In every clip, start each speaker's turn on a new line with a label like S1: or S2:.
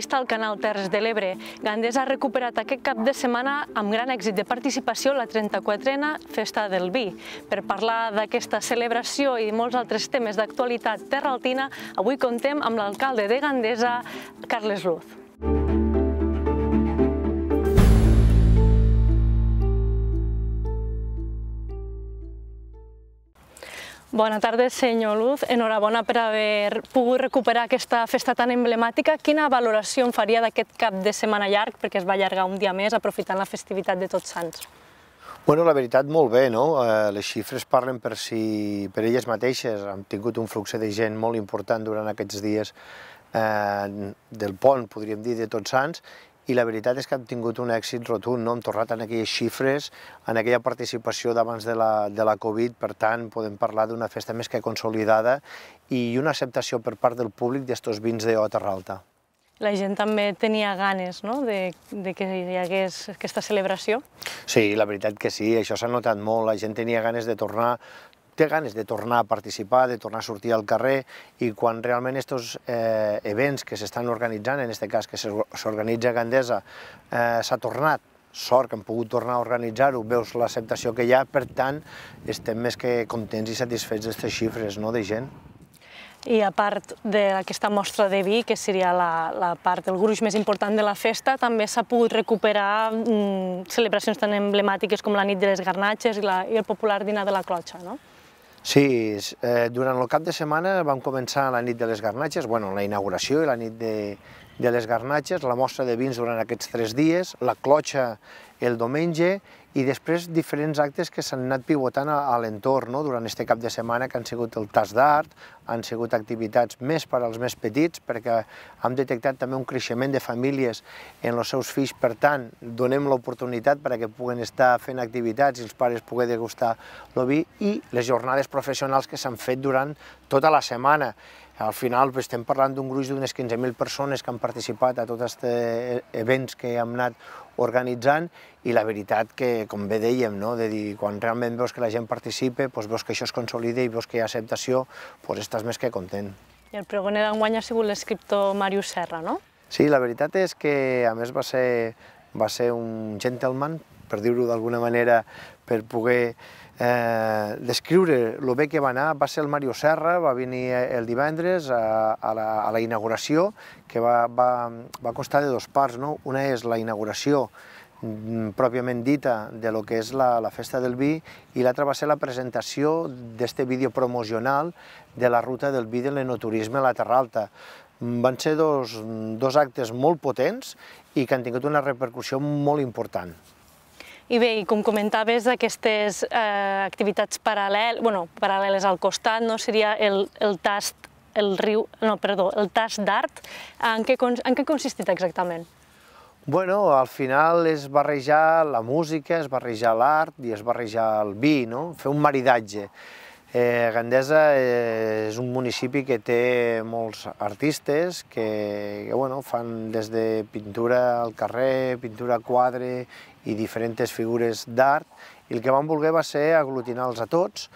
S1: vista al canal Terres de l'Ebre. Gandés ha recuperat aquest cap de setmana amb gran èxit de participació la 34a Festa del Vi. Per parlar d'aquesta celebració i molts altres temes d'actualitat terraltina, avui contem amb l'alcalde de Gandesa, Carles Luz. Bona tarda, senyor Luz. Enhorabona per haver pogut recuperar aquesta festa tan emblemàtica. Quina valoració en faria d'aquest cap de setmana llarg, perquè es va allargar un dia més, aprofitant la festivitat de Tots Sants?
S2: Bueno, la veritat, molt bé, no? Eh, les xifres parlen per, si, per elles mateixes. Hem tingut un flux de gent molt important durant aquests dies eh, del pont, podríem dir, de Tots Sants, i la veritat és que hem tingut un èxit rotund, no? hem tornat en aquelles xifres, en aquella participació d'abans de, la, de la Covid, per tant, podem parlar d'una festa més que consolidada i una acceptació per part del públic d'estos vins de Terra Alta.
S1: La gent també tenia ganes no? de, de que hi hagués aquesta celebració.
S2: Sí, la veritat que sí, això s'ha notat molt. La gent tenia ganes de tornar té ganes de tornar a participar, de tornar a sortir al carrer, i quan realment aquests eh, events que s'estan organitzant, en aquest cas que s'organitza a Gandesa, eh, s'ha tornat sort que hem pogut tornar a organitzar-ho, veus l'acceptació que hi ha, per tant, estem més que contents i satisfets d'aquestes xifres no, de gent.
S1: I a part d'aquesta mostra de vi, que seria la, la part, el gruix més important de la festa, també s'ha pogut recuperar mm, celebracions tan emblemàtiques com la nit de les garnatxes i, la, i el popular dinar de la clotxa, no?
S2: Sí, eh, durant el cap de setmana vam començar la nit de les garnatxes, bueno, la inauguració i la nit de, de les garnatges, la mostra de vins durant aquests tres dies, la clotxa el diumenge i després diferents actes que s'han anat pivotant a, a l'entorn no? durant aquest cap de setmana, que han sigut el tas d'art, han sigut activitats més per als més petits, perquè hem detectat també un creixement de famílies en els seus fills, per tant, donem l'oportunitat perquè puguen estar fent activitats i els pares poder degustar el vi, i les jornades professionals que s'han fet durant tota la setmana. Al final pues, estem parlant d'un gruix d'unes 15.000 persones que han participat a tots aquests events que hem anat organitzant i la veritat que, com bé dèiem, no? de dir, quan realment veus que la gent participa, doncs veus que això es consolida i veus que hi ha acceptació, doncs estàs més que content.
S1: I el pregoner d'enguany ha sigut l'escriptor Màrius Serra, no?
S2: Sí, la veritat és que, a més, va ser, va ser un gentleman, per dir-ho d'alguna manera, per poder Eh, Descriure el bé que va anar va ser el Mario Serra, va venir el divendres a, a, la, a la inauguració, que va, va, va constar de dos parts. No? Una és la inauguració mm, pròpiament dita de lo que és la, la festa del vi i l'altra va ser la presentació d'aquest vídeo promocional de la ruta del vi de l'enoturisme a la Terra Alta. Mm, van ser dos, dos actes molt potents i que han tingut una repercussió molt important.
S1: I bé, i com comentaves, aquestes eh, activitats paral·lel, bueno, paral·leles al costat, no? seria el, el tast el riu, no, perdó, el tast d'art, en, què, en què consistit exactament?
S2: Bueno, al final és barrejar la música, és barrejar l'art i és barrejar el vi, no? fer un maridatge. Eh, Gandesa eh, és un municipi que té molts artistes que, que bueno, fan des de pintura al carrer, pintura a quadre, i diferents figures d'art, i el que vam voler va ser aglutinar-los a tots,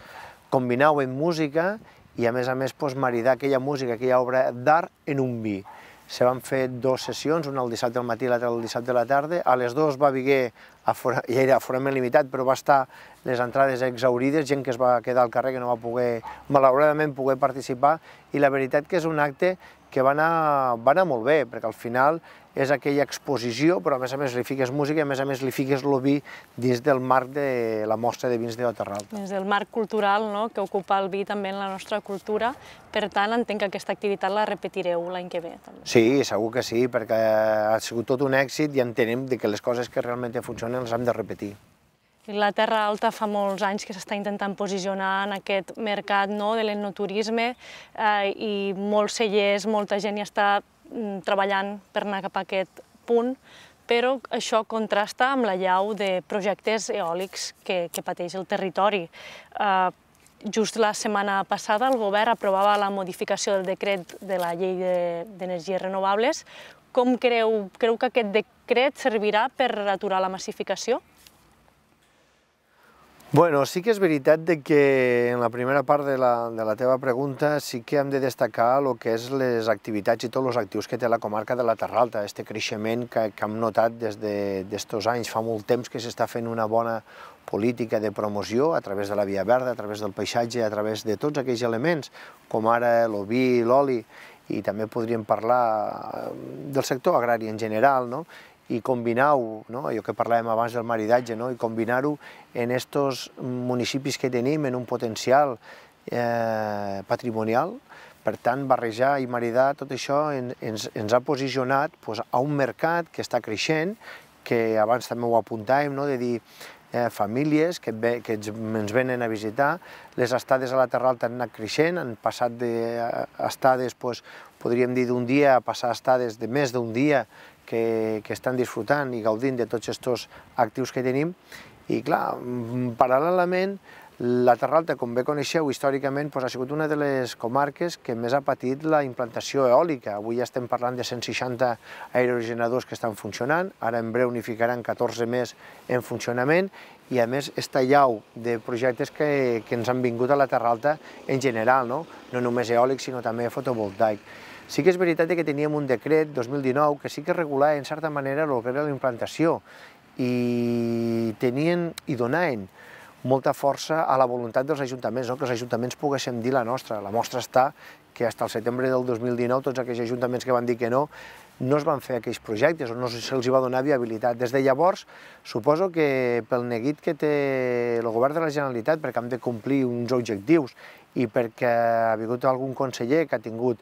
S2: combinar-ho en música i, a més a més, pues, maridar aquella música, aquella obra d'art en un vi. Se van fer dues sessions, una el dissabte al matí i l'altra el dissabte a la tarda. A les dues va viguer, ja era aforament limitat, però va estar les entrades exaurides, gent que es va quedar al carrer que no va poder, malauradament, poder participar, i la veritat que és un acte que va anar, va anar molt bé, perquè al final és aquella exposició, però a més a més li fiques música i a més a més li fiques el vi dins del marc de la mostra de vins de la Terra Alta.
S1: Dins del marc cultural no?, que ocupa el vi també en la nostra cultura, per tant entenc que aquesta activitat la repetireu l'any que ve.
S2: També. Sí, segur que sí, perquè ha sigut tot un èxit i entenem que les coses que realment funcionen les hem de repetir.
S1: La Terra Alta fa molts anys que s'està intentant posicionar en aquest mercat no, de l'etnoturisme eh, i molts cellers, molta gent hi està mm, treballant per anar cap a aquest punt, però això contrasta amb la llau de projectes eòlics que, que pateix el territori. Eh, just la setmana passada el govern aprovava la modificació del decret de la llei d'energies de, renovables. Com creu, creu que aquest decret servirà per aturar la massificació?
S2: Bueno, sí que és veritat de que en la primera part de la, de la teva pregunta sí que hem de destacar el que és les activitats i tots els actius que té la comarca de la Terralta, este creixement que, que hem notat des d'estos de, anys. Fa molt temps que s'està fent una bona política de promoció a través de la via verda, a través del paisatge, a través de tots aquells elements, com ara l'oví, l'oli, i també podríem parlar eh, del sector agrari en general, no? i combinar-ho, no? allò que parlàvem abans del maridatge, no? i combinar-ho en aquests municipis que tenim, en un potencial eh, patrimonial, per tant, barrejar i maridar tot això ens, ens ha posicionat pues, a un mercat que està creixent, que abans també ho apuntàvem, no? de dir, Eh, famílies que, ve, que ens venen a visitar. Les estades a la Terra Alta han anat creixent, han passat d'estades, eh, pues, podríem dir, d'un dia a passar estades de més d'un dia que, que estan disfrutant i gaudint de tots aquests actius que tenim. I clar, mm, paral·lelament, la Terra Alta, com bé coneixeu, històricament doncs, ha sigut una de les comarques que més ha patit la implantació eòlica. Avui ja estem parlant de 160 aerogeneradors que estan funcionant, ara en breu n'hi ficaran 14 més en funcionament i a més esta llau de projectes que, que ens han vingut a la Terra Alta en general, no, no només eòlic sinó també fotovoltaic. Sí que és veritat que teníem un decret 2019 que sí que regulava en certa manera el que era la implantació i tenien i donaven molta força a la voluntat dels ajuntaments, no? que els ajuntaments poguessin dir la nostra. La mostra està que fins al setembre del 2019 tots aquells ajuntaments que van dir que no no es van fer aquells projectes o no se'ls va donar viabilitat. Des de llavors, suposo que pel neguit que té el govern de la Generalitat, perquè hem de complir uns objectius i perquè ha vingut algun conseller que ha tingut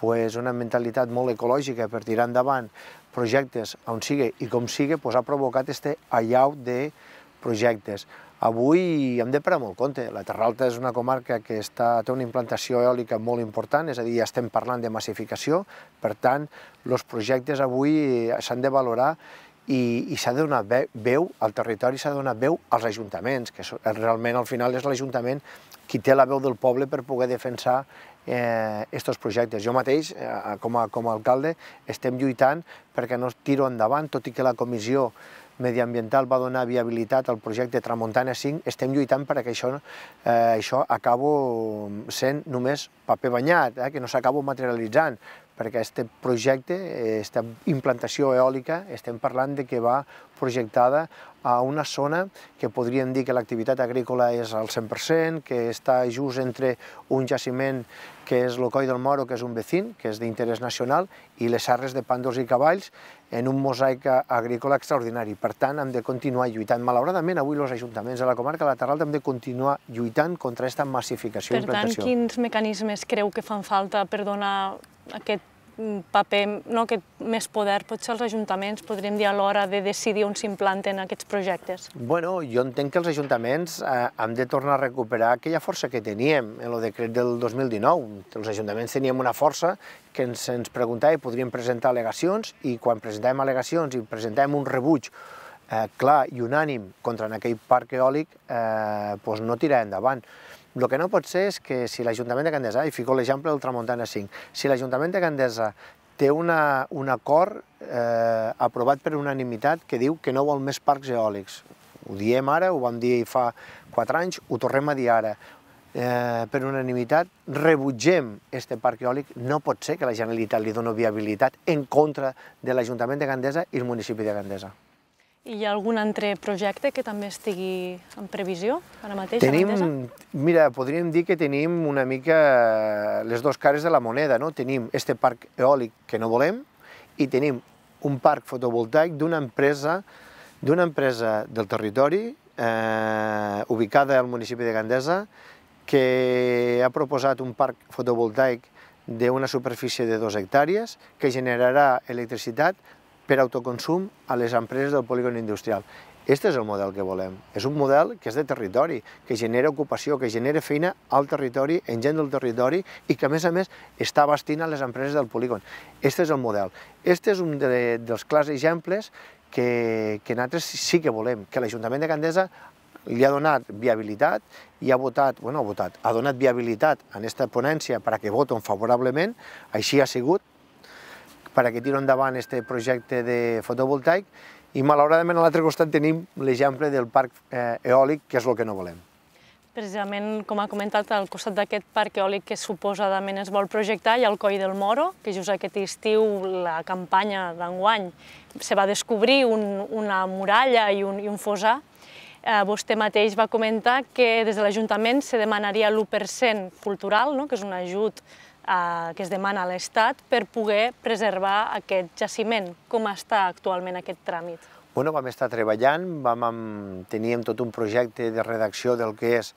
S2: pues, una mentalitat molt ecològica per tirar endavant projectes on sigui i com sigui, pues, ha provocat este allau de projectes. Avui hem de parar molt compte. La Terra Alta és una comarca que està, té una implantació eòlica molt important, és a dir, estem parlant de massificació, per tant, els projectes avui eh, s'han de valorar i, i s'ha de donar veu al territori, s'ha de donar veu als ajuntaments, que realment al final és l'Ajuntament qui té la veu del poble per poder defensar aquests eh, projectes. Jo mateix, eh, com, a, com a alcalde, estem lluitant perquè no es tiro endavant, tot i que la comissió mediambiental va donar viabilitat al projecte Tramuntana 5, estem lluitant perquè això, eh, això acabo sent només paper banyat, eh, que no s'acabo materialitzant, perquè aquest projecte, aquesta eh, implantació eòlica, estem parlant de que va projectada a una zona que podríem dir que l'activitat agrícola és al 100%, que està just entre un jaciment que és l'Ocoi del Moro, que és un vecín, que és d'interès nacional, i les serres de pàndols i cavalls en un mosaic agrícola extraordinari. Per tant, hem de continuar lluitant. Malauradament, avui els ajuntaments de la comarca de la Terralta hem de continuar lluitant contra aquesta massificació i implantació. Per tant,
S1: quins mecanismes creu que fan falta per donar aquest paper, no, aquest més poder potser els ajuntaments, podríem dir, a l'hora de decidir on s'implanten aquests projectes?
S2: Bueno, jo entenc que els ajuntaments eh, hem de tornar a recuperar aquella força que teníem en el decret del 2019. Els ajuntaments teníem una força que ens, ens preguntava i podríem presentar al·legacions i quan presentàvem al·legacions i presentàvem un rebuig eh, clar i unànim contra en aquell parc eòlic, eh, doncs no tirar endavant. El que no pot ser és que si l'Ajuntament de Candesa, i fico l'exemple del Tramuntana 5, si l'Ajuntament de Candesa té una, un acord eh, aprovat per unanimitat que diu que no vol més parcs eòlics. Ho diem ara, ho vam dir fa 4 anys, ho tornem a dir ara. Eh, per unanimitat, rebutgem este parc eòlic. No pot ser que la Generalitat li doni viabilitat en contra de l'Ajuntament de Gandesa i el municipi de Gandesa.
S1: I Hi ha algun altre projecte que també estigui en previsió ara mateix? Tenim,
S2: mira, podríem dir que tenim una mica eh, les dues cares de la moneda, no? Tenim este parc eòlic que no volem i tenim un parc fotovoltaic d'una empresa d'una empresa del territori eh, ubicada al municipi de Gandesa que ha proposat un parc fotovoltaic d'una superfície de 2 hectàrees que generarà electricitat per autoconsum a les empreses del polígon industrial. Aquest és el model que volem. És un model que és de territori, que genera ocupació, que genera feina al territori, en gent del territori i que, a més a més, està abastint a les empreses del polígon. Aquest és el model. Aquest és un de, dels clars exemples que, que nosaltres sí que volem, que l'Ajuntament de Candesa li ha donat viabilitat i ha votat, bueno, ha votat, ha donat viabilitat en aquesta ponència perquè voten favorablement, així ha sigut, per a que tiro endavant aquest projecte de fotovoltaic i malauradament a l'altre costat tenim l'exemple del parc eh, eòlic, que és el que no volem.
S1: Precisament, com ha comentat, al costat d'aquest parc eòlic que suposadament es vol projectar hi ha el Coll del Moro, que just aquest estiu la campanya d'enguany se va descobrir un, una muralla i un, i un fossar. Eh, vostè mateix va comentar que des de l'Ajuntament se demanaria l'1% cultural, no? que és un ajut Eh, que es demana a l'Estat per poder preservar aquest jaciment. Com està actualment aquest tràmit?
S2: Bueno, vam estar treballant, vam, teníem tot un projecte de redacció del que és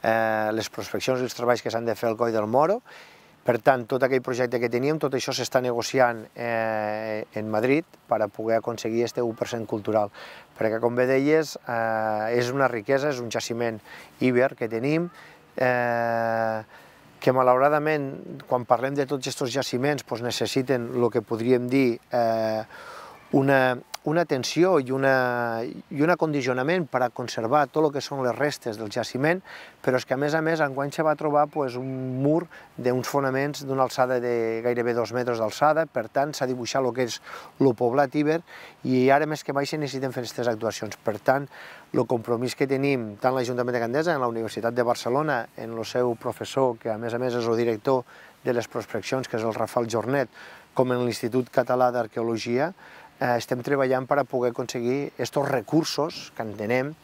S2: eh, les prospeccions i els treballs que s'han de fer al Coll del Moro, per tant, tot aquell projecte que teníem, tot això s'està negociant eh, en Madrid per a poder aconseguir aquest 1% cultural, perquè, com bé deies, eh, és una riquesa, és un jaciment íber que tenim, eh, que malauradament, quan parlem de tots aquests jaciments, doncs necessiten el que podríem dir eh, una una tensió i, una, i un acondicionament per a conservar tot el que són les restes del jaciment, però és que a més a més en Guanxa va trobar pues, un mur d'uns fonaments d'una alçada de gairebé dos metres d'alçada, per tant s'ha dibuixat el que és el poblat íber i ara més que mai se necessiten fer aquestes actuacions. Per tant, el compromís que tenim tant l'Ajuntament de Gandesa, en la Universitat de Barcelona, en el seu professor, que a més a més és el director de les prospeccions, que és el Rafael Jornet, com en l'Institut Català d'Arqueologia, eh, estem treballant per a poder aconseguir aquests recursos que entenem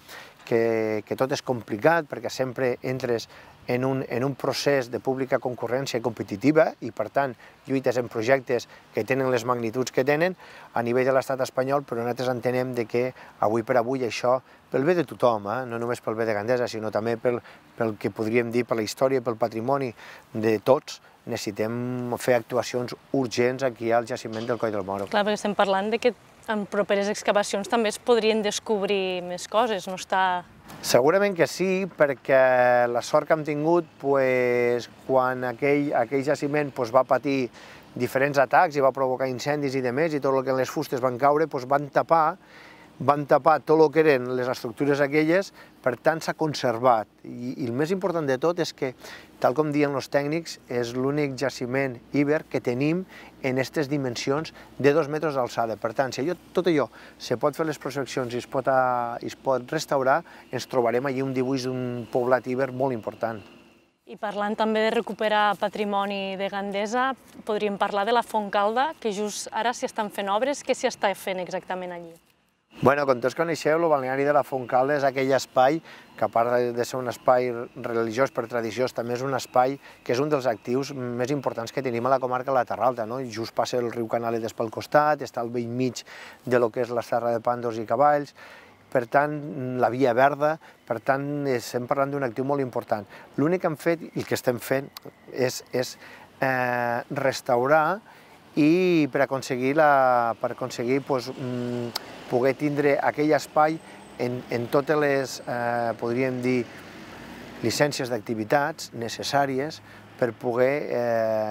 S2: que, que tot és complicat perquè sempre entres en un, en un procés de pública concurrència competitiva i, per tant, lluites en projectes que tenen les magnituds que tenen a nivell de l'estat espanyol, però nosaltres entenem de que avui per avui això, pel bé de tothom, eh? no només pel bé de Gandesa, sinó també pel, pel que podríem dir per la història, pel patrimoni de tots, necessitem fer actuacions urgents aquí al jaciment del Coll del Moro.
S1: Clar, perquè estem parlant de que en properes excavacions també es podrien descobrir més coses, no està...
S2: Segurament que sí, perquè la sort que hem tingut pues, quan aquell, aquell jaciment pues, va patir diferents atacs i va provocar incendis i demés, i tot el que les fustes van caure pues, van tapar van tapar tot el que eren les estructures aquelles, per tant s'ha conservat. I, I el més important de tot és que, tal com diuen els tècnics, és l'únic jaciment íber que tenim en aquestes dimensions de dos metres d'alçada. Per tant, si allò, tot allò se pot fer les prospeccions i es pot, a, eh, i es pot restaurar, ens trobarem allí un dibuix d'un poblat íber molt important.
S1: I parlant també de recuperar patrimoni de Gandesa, podríem parlar de la Font Calda, que just ara s'hi estan fent obres. Què s'hi està fent exactament allí?
S2: Bueno, com tots coneixeu, el balneari de la Fontcalda és aquell espai que a part de ser un espai religiós per tradicions, també és un espai que és un dels actius més importants que tenim a la comarca de la Terralta. No? Just passa el riu Canaletes pel costat, està al vell mig de lo que és la serra de Pandos i Cavalls, per tant, la via verda, per tant, estem parlant d'un actiu molt important. L'únic que hem fet i el que estem fent és, és eh, restaurar i per aconseguir, la, per aconseguir pues, doncs, poder tindre aquell espai en, en totes les, eh, podríem dir, llicències d'activitats necessàries per poder eh,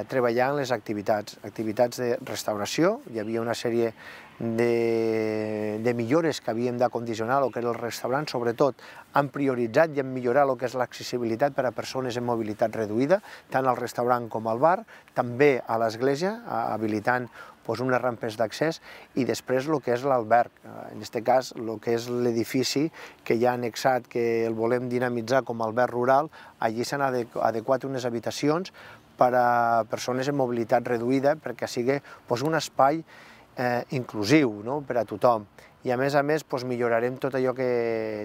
S2: treballar en les activitats, activitats de restauració, hi havia una sèrie de, de millores que havíem d'acondicionar el que era el restaurant, sobretot han prioritzat i han millorat el que és l'accessibilitat per a persones amb mobilitat reduïda, tant al restaurant com al bar, també a l'església, habilitant pues, unes rampes d'accés i després el que és l'alberg, eh, en aquest cas el que és l'edifici que ja ha anexat, que el volem dinamitzar com a alberg rural, allí s'han adequat unes habitacions per a persones amb mobilitat reduïda perquè sigui pues, un espai eh, inclusiu no? per a tothom i a més a més doncs, millorarem tot allò, que,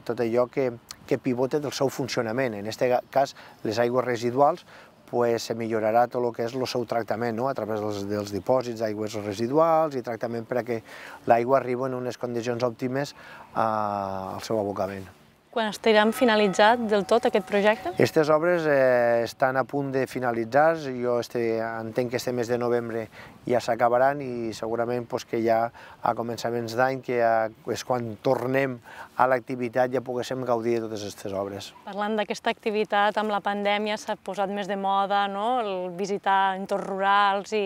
S2: tot allò que, que pivote del seu funcionament, en aquest cas les aigües residuals, pues, se millorarà tot el que és el seu tractament no? a través dels, dels dipòsits d'aigües residuals i tractament perquè l'aigua arriba en unes condicions òptimes eh, al seu abocament.
S1: Quan estiguem finalitzat del tot aquest projecte?
S2: Aquestes obres eh, estan a punt de finalitzar, jo este, entenc que este mes de novembre ja s'acabaran i segurament pues, que ja a començaments d'any, que ja, és quan tornem a l'activitat, ja poguéssim gaudir de totes aquestes obres.
S1: Parlant d'aquesta activitat, amb la pandèmia s'ha posat més de moda no? el visitar entorns rurals i,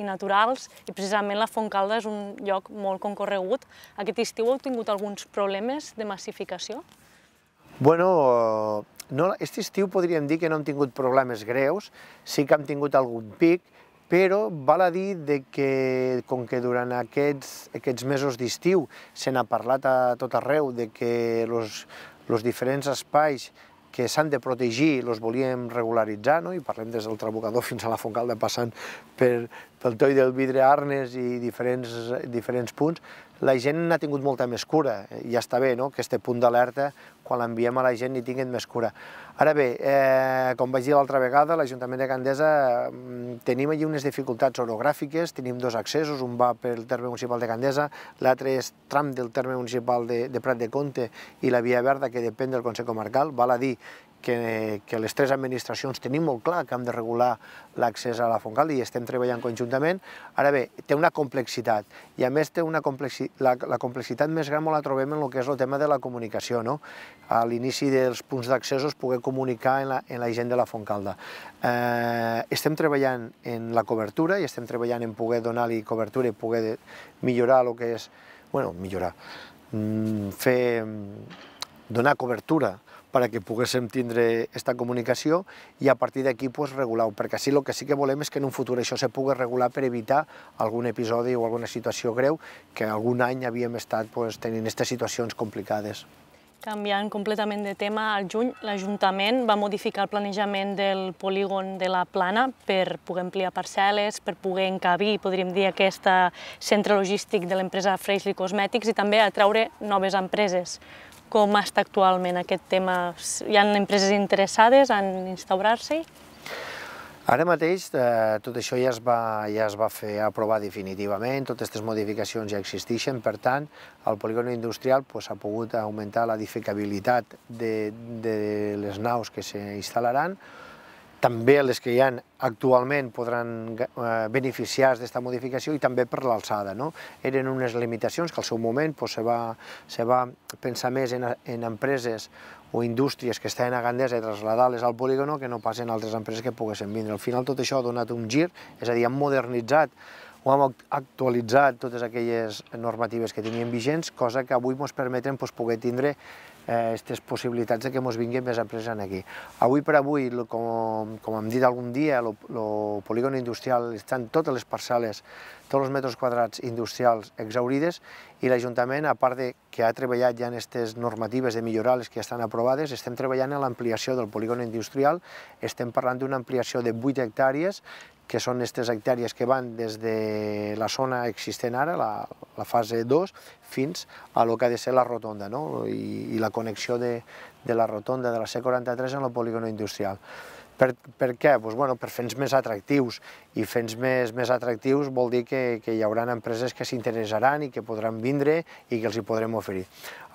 S1: i naturals, i precisament la Fontcalda és un lloc molt concorregut. Aquest estiu heu tingut alguns problemes de massificació?
S2: Bueno, no, este estiu podríem dir que no hem tingut problemes greus, sí que hem tingut algun pic, però val a dir de que, com que durant aquests, aquests mesos d'estiu se n'ha parlat a tot arreu de que els diferents espais que s'han de protegir, els volíem regularitzar, no? i parlem des del Trabucador fins a la de passant per, el toll del vidre Arnes i diferents, diferents punts, la gent n'ha tingut molta més cura, i ja està bé, no?, que este punt d'alerta, quan l'enviem a la gent, hi tinguin més cura. Ara bé, eh, com vaig dir l'altra vegada, l'Ajuntament de Candesa eh, mm, tenim allí unes dificultats orogràfiques, tenim dos accessos, un va pel terme municipal de Candesa, l'altre és tram del terme municipal de, de Prat de Comte i la Via Verda, que depèn del Consell Comarcal, val a dir que, que les tres administracions tenim molt clar que hem de regular l'accés a la Fontcal i estem treballant conjuntament. Ara bé, té una complexitat, i a més té una complexi la, la complexitat més gran la trobem en el que és el tema de la comunicació. No? A l'inici dels punts d'accés es poder comunicar en la, en la gent de la Fontcalda. Eh, estem treballant en la cobertura i estem treballant en poder donar-li cobertura i poder millorar el que és... bueno, millorar, mm, fer mm, donar cobertura para que poguéssim tindre aquesta comunicació i a partir d'aquí pues, regular-ho, perquè així el que sí que volem és que en un futur això se pugui regular per evitar algun episodi o alguna situació greu que algun any havíem estat pues, tenint aquestes situacions complicades.
S1: Canviant completament de tema, al juny l'Ajuntament va modificar el planejament del polígon de la Plana per poder ampliar parcel·les, per poder encabir, podríem dir, aquest centre logístic de l'empresa Freixley Cosmètics i també atraure noves empreses com està actualment aquest tema? Hi ha empreses interessades en instaurar-s'hi?
S2: Ara mateix eh, tot això ja es, va, ja es va fer aprovar definitivament, totes aquestes modificacions ja existeixen, per tant, el polígon industrial s'ha pogut augmentar l'edificabilitat de, de les naus que s'instal·laran, també les que hi ha actualment podran eh, beneficiar-se d'aquesta modificació i també per l'alçada. No? Eren unes limitacions que al seu moment doncs, se, va, se va pensar més en, en empreses o indústries que estaven a Gandesa i traslladar-les al polígono que no passen altres empreses que poguessin vindre. Al final tot això ha donat un gir, és a dir, han modernitzat o hem actualitzat totes aquelles normatives que tenien vigents, cosa que avui ens permeten doncs, poder tindre aquestes eh, possibilitats de que ens vinguin més empreses aquí. Avui per avui, com, com hem dit algun dia, el polígon industrial estan totes les parcel·les, tots els metres quadrats industrials exaurides i l'Ajuntament, a part de que ha treballat ja en aquestes normatives de millorar les que ja estan aprovades, estem treballant en l'ampliació del polígon industrial, estem parlant d'una ampliació de 8 hectàrees que són aquestes hectàrees que van des de la zona existent ara, la, la fase 2, fins a lo que ha de ser la rotonda no? I, i la connexió de, de la rotonda de la C43 en el polígon industrial. Per, per què? Pues, bueno, per fer-nos més atractius, i fer-nos més, més atractius vol dir que, que hi haurà empreses que s'interessaran i que podran vindre i que els hi podrem oferir.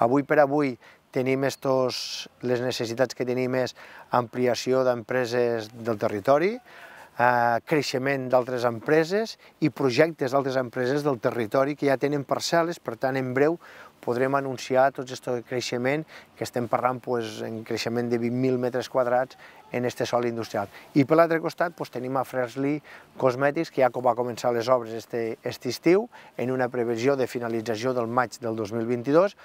S2: Avui per avui tenim estos, les necessitats que tenim és ampliació d'empreses del territori, Eh, creixement d'altres empreses i projectes d'altres empreses del territori que ja tenen parcel·les, per tant, en breu podrem anunciar tot aquest creixement, que estem parlant doncs, en creixement de 20.000 metres quadrats en este sòl industrial. I per l'altre costat doncs, tenim a Fresley Cosmetics, que ja va començar les obres este, este estiu, en una previsió de finalització del maig del 2022,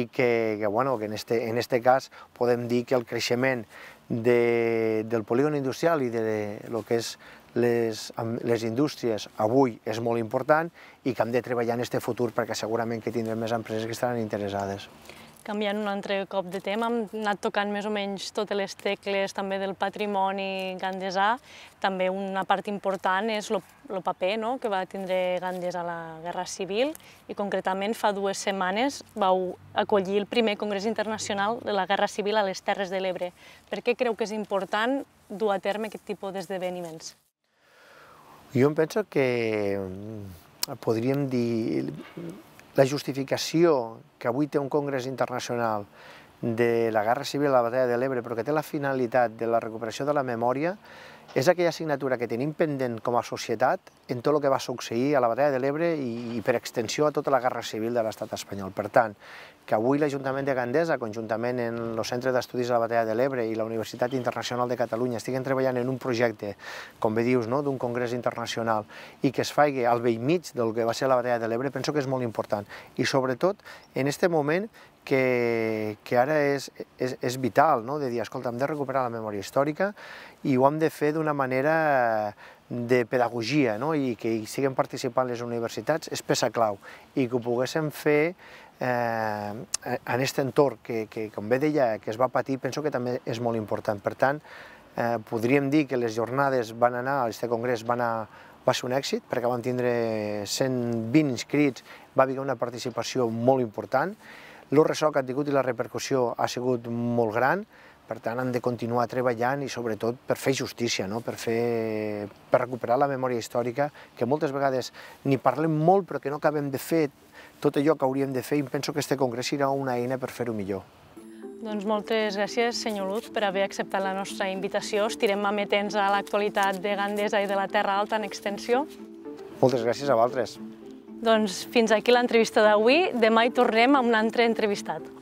S2: i que, que, bueno, que en, este, en este cas podem dir que el creixement de, del polígon industrial i de, de lo que és les, les indústries avui és molt important i que hem de treballar en aquest futur perquè segurament que tindrem més empreses que estaran interessades.
S1: Canviant un altre cop de tema, hem anat tocant més o menys totes les tecles també del patrimoni gandesà. També una part important és el paper no? que va tindre Gandes a la Guerra Civil i concretament fa dues setmanes vau acollir el primer Congrés Internacional de la Guerra Civil a les Terres de l'Ebre. Per què creu que és important dur a terme aquest tipus d'esdeveniments?
S2: Jo em penso que mm, podríem dir la justificació que avui té un congrés internacional de la Guerra Civil la Batalla de l'Ebre, però que té la finalitat de la recuperació de la memòria, és aquella assignatura que tenim pendent com a societat en tot el que va succeir a la Batalla de l'Ebre i, i per extensió a tota la Guerra Civil de l'estat espanyol. Per tant, que avui l'Ajuntament de Gandesa, conjuntament amb el Centre d'Estudis de la Batalla de l'Ebre i la Universitat Internacional de Catalunya, estiguen treballant en un projecte, com bé dius, no? d'un congrés internacional i que es faigui al vell mig del que va ser la Batalla de l'Ebre, penso que és molt important. I sobretot en aquest moment que, que ara és, és, és vital, no? de dir, escolta, hem de recuperar la memòria històrica i ho hem de fer d'una manera de pedagogia no? i que hi siguin participant les universitats és peça clau i que ho poguéssim fer Eh, eh, en aquest entorn que, que, com bé deia, que es va patir, penso que també és molt important. Per tant, eh, podríem dir que les jornades van anar, aquest congrés va, anar, va ser un èxit, perquè van tindre 120 inscrits, va haver una participació molt important, el ressò que ha tingut i la repercussió ha sigut molt gran, per tant, han de continuar treballant i sobretot per fer justícia, no? per, fer, per recuperar la memòria històrica, que moltes vegades ni parlem molt però que no acabem de fer tot allò que hauríem de fer i penso que este congrés serà una eina per fer-ho millor.
S1: Doncs moltes gràcies, senyor Luz, per haver acceptat la nostra invitació. Estirem ametents a l'actualitat de Gandesa i de la Terra Alta en extensió.
S2: Moltes gràcies a vosaltres.
S1: Doncs fins aquí l'entrevista d'avui. Demà hi tornem amb un altre entrevistat.